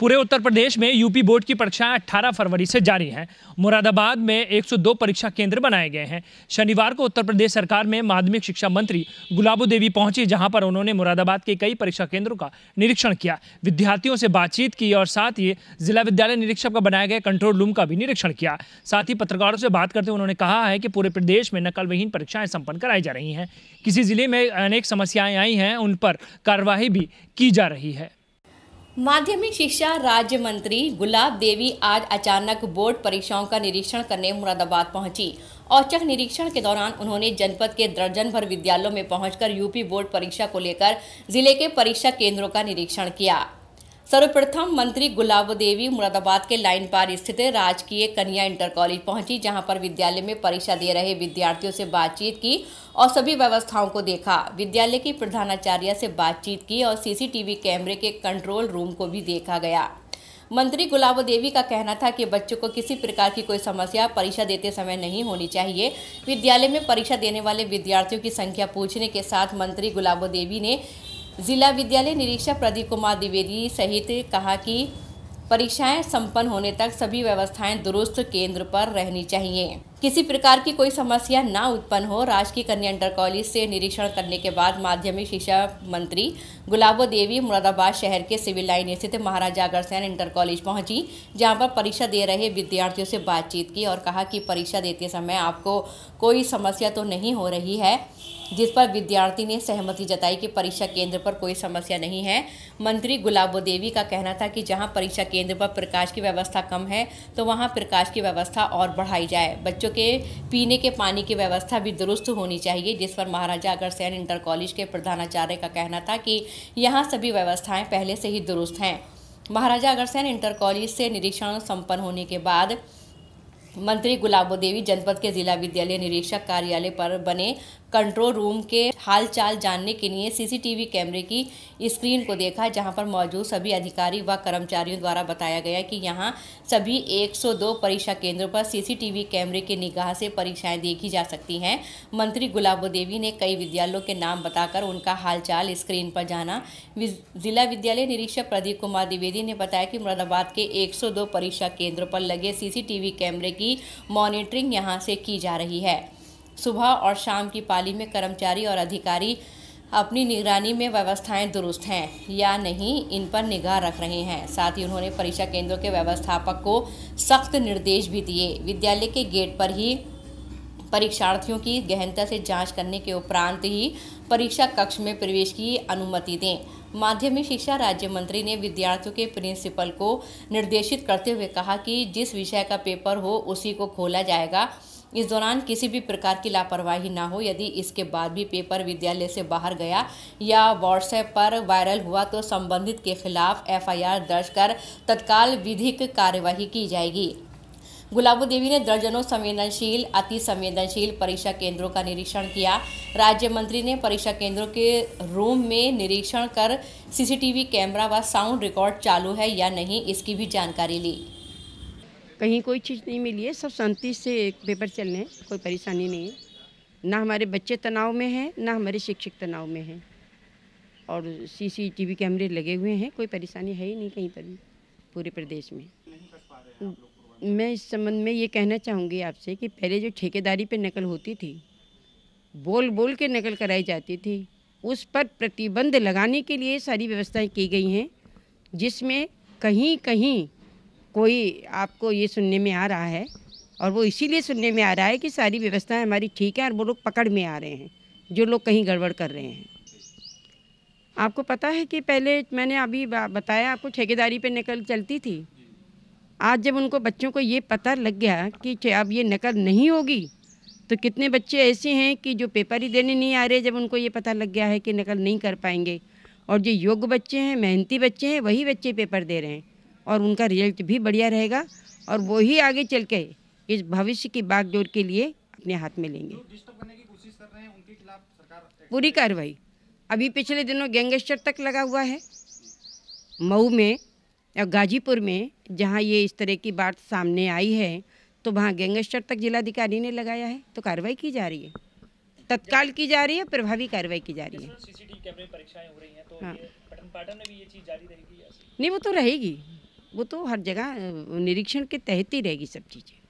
पूरे उत्तर प्रदेश में UP board की परीक्षाएं 18 फरवरी से जारी हैं मुरादाबाद में 102 परीक्षा केंद्र बनाए गए हैं शनिवार को उत्तर प्रदेश सरकार में माध्यमिक शिक्षा मंत्री गुलाबो देवी पहुंची जहां पर उन्होंने मुरादाबाद के कई परीक्षा केंद्रों का निरीक्षण किया विद्यार्थियों से बातचीत की और साथ ही जिला विद्यालय निरीक्षक का बनाए गए कंट्रोल रूम का भी निरीक्षण किया साथ ही पत्रकारों से बात करते हुए उन्होंने कहा है कि पूरे प्रदेश में नकलविहीन परीक्षाएं संपन्न कराई जा रही हैं किसी जिले में अनेक समस्याएं आई हैं उन पर कार्रवाई भी की जा रही है माध्यमिक शिक्षा राज्य मंत्री गुलाब देवी आज अचानक बोर्ड परीक्षाओं का निरीक्षण करने मुरादाबाद पहुंची औचक निरीक्षण के दौरान उन्होंने जनपद के दर्जन भर विद्यालयों में पहुंचकर यूपी बोर्ड परीक्षा को लेकर जिले के परीक्षा केंद्रों का निरीक्षण किया सर्वप्रथम मंत्री गुलाब देवी मुरादाबाद के लाइन पार स्थित राजकीय कन्या इंटर कॉलेज पहुंची जहां पर विद्यालय में परीक्षा दे रहे विद्यार्थियों से बातचीत की और सभी व्यवस्थाओं को देखा विद्यालय की प्रधानाचार्य से बातचीत की और सीसीटीवी कैमरे के कंट्रोल रूम को भी देखा गया मंत्री गुलाब देवी का कहना था कि बच्चों को किसी प्रकार की कोई समस्या परीक्षा देते समय नहीं होनी चाहिए विद्यालय में परीक्षा देने वाले विद्यार्थियों की संख्या पूछने के साथ मंत्री गुलाब देवी ने जिला विद्यालय निरीक्षक प्रदीप कुमार द्विवेदी सहित कहा कि परीक्षाएं संपन्न होने तक सभी व्यवस्थाएं दुरुस्त केंद्र पर रहनी चाहिए किसी प्रकार की कोई समस्या न उत्पन्न हो राजकीय कन्या इंटर कॉलेज से निरीक्षण करने के बाद माध्यमिक शिक्षा मंत्री गुलाबो देवी मुरादाबाद शहर के सिविल लाइन स्थित महाराजा अग्रसेन इंटर कॉलेज पहुंची जहां पर परीक्षा दे रहे विद्यार्थियों से बातचीत की और कहा कि परीक्षा देते समय आपको कोई समस्या तो नहीं हो रही है जिस पर विद्यार्थी ने सहमति जताई कि परीक्षा केंद्र पर कोई समस्या नहीं है मंत्री गुलाबो देवी का कहना था कि जहां परीक्षा केंद्र पर प्रकाश की व्यवस्था कम है तो वहां प्रकाश की व्यवस्था और बढ़ाई जाए बच्चों के पीने के पानी की व्यवस्था भी दुरुस्त होनी चाहिए जिस पर महाराजा अग्रसेन इंटर कॉलेज के प्रधानाचार्य का कहना था कि यहाँ सभी व्यवस्थाएं पहले से ही दुरुस्त हैं महाराजा अग्रसेन इंटर कॉलेज से निरीक्षण संपन्न होने के बाद मंत्री गुलाबो देवी जनपद के जिला विद्यालय निरीक्षक कार्यालय पर बने कंट्रोल रूम के हालचाल जानने के लिए सीसीटीवी कैमरे की स्क्रीन को देखा जहां पर मौजूद सभी अधिकारी व कर्मचारियों द्वारा बताया गया कि यहां सभी 102 परीक्षा केंद्रों पर सीसीटीवी कैमरे के निगाह से परीक्षाएं देखी जा सकती हैं मंत्री गुलाबो देवी ने कई विद्यालयों के नाम बताकर उनका हालचाल स्क्रीन पर जाना जिला विद्यालय निरीक्षक प्रदीप कुमार द्विवेदी ने बताया कि मुरादाबाद के एक परीक्षा केंद्रों पर लगे सी कैमरे की मॉनिटरिंग यहाँ से की जा रही है सुबह और शाम की पाली में कर्मचारी और अधिकारी अपनी निगरानी में व्यवस्थाएं दुरुस्त हैं या नहीं इन पर निगाह रख रहे हैं साथ ही उन्होंने परीक्षा केंद्रों के व्यवस्थापक को सख्त निर्देश भी दिए विद्यालय के गेट पर ही परीक्षार्थियों की गहनता से जांच करने के उपरांत ही परीक्षा कक्ष में प्रवेश की अनुमति दें माध्यमिक शिक्षा राज्य मंत्री ने विद्यार्थियों के प्रिंसिपल को निर्देशित करते हुए कहा कि जिस विषय का पेपर हो उसी को खोला जाएगा इस दौरान किसी भी प्रकार की लापरवाही ना हो यदि इसके बाद भी पेपर विद्यालय से बाहर गया या व्हाट्सएप पर वायरल हुआ तो संबंधित के खिलाफ एफआईआर दर्ज कर तत्काल विधिक कार्यवाही की जाएगी गुलाबू देवी ने दर्जनों संवेदनशील अति संवेदनशील परीक्षा केंद्रों का निरीक्षण किया राज्य मंत्री ने परीक्षा केंद्रों के रूम में निरीक्षण कर सीसीटीवी कैमरा व साउंड रिकॉर्ड चालू है या नहीं इसकी भी जानकारी ली कहीं कोई चीज़ नहीं मिली है सब शांति से पेपर चल रहे हैं कोई परेशानी नहीं है ना हमारे बच्चे तनाव में हैं ना हमारे शिक्षक तनाव में हैं और सीसीटीवी कैमरे लगे हुए हैं कोई परेशानी है ही नहीं कहीं पर भी पूरे प्रदेश में मैं इस संबंध में ये कहना चाहूँगी आपसे कि पहले जो ठेकेदारी पर नकल होती थी बोल बोल के नकल कराई जाती थी उस पर प्रतिबंध लगाने के लिए सारी व्यवस्थाएं की गई हैं जिसमें कहीं कहीं कोई आपको ये सुनने में आ रहा है और वो इसीलिए सुनने में आ रहा है कि सारी व्यवस्थाएं हमारी ठीक है और वो लोग पकड़ में आ रहे हैं जो लोग कहीं गड़बड़ कर रहे हैं आपको पता है कि पहले मैंने अभी बताया आपको ठेकेदारी पे नकल चलती थी आज जब उनको बच्चों को ये पता लग गया कि अब ये नकल नहीं होगी तो कितने बच्चे ऐसे हैं कि जो पेपर ही देने नहीं आ रहे जब उनको ये पता लग गया है कि नकल नहीं कर पाएंगे और जो योग्य बच्चे हैं मेहनती बच्चे हैं वही बच्चे पेपर दे रहे हैं और उनका रिजल्ट भी बढ़िया रहेगा और वो ही आगे चल के इस भविष्य की बागडोर के लिए अपने हाथ में लेंगे पूरी कार्रवाई अभी पिछले दिनों गैंगस्टर तक लगा हुआ है मऊ में या गाजीपुर में जहाँ ये इस तरह की बात सामने आई है तो वहाँ गैंगस्टर तक जिलाधिकारी ने लगाया है तो कार्रवाई की जा रही है तत्काल की जा रही है प्रभावी कार्रवाई की जा रही है सीसीटीवी कैमरे परीक्षाएं हो रही हैं तो हाँ। पठन पाठन में भी ये चीज़ जारी रहेगी नहीं वो तो रहेगी वो तो हर जगह निरीक्षण के तहत ही रहेगी सब चीज़ें